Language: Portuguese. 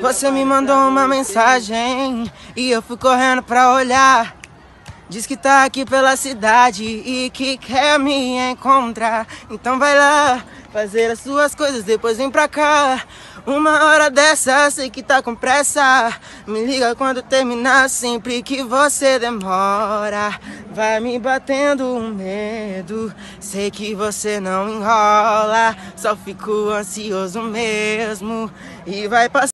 Você me mandou uma mensagem e eu fui correndo pra olhar. Diz que tá aqui pela cidade e que quer me encontrar. Então vai lá fazer as suas coisas, depois vem pra cá. Uma hora dessa, sei que tá com pressa. Me liga quando terminar, sempre que você demora. Vai me batendo um medo. Sei que você não enrola, só fico ansioso mesmo. E vai passar.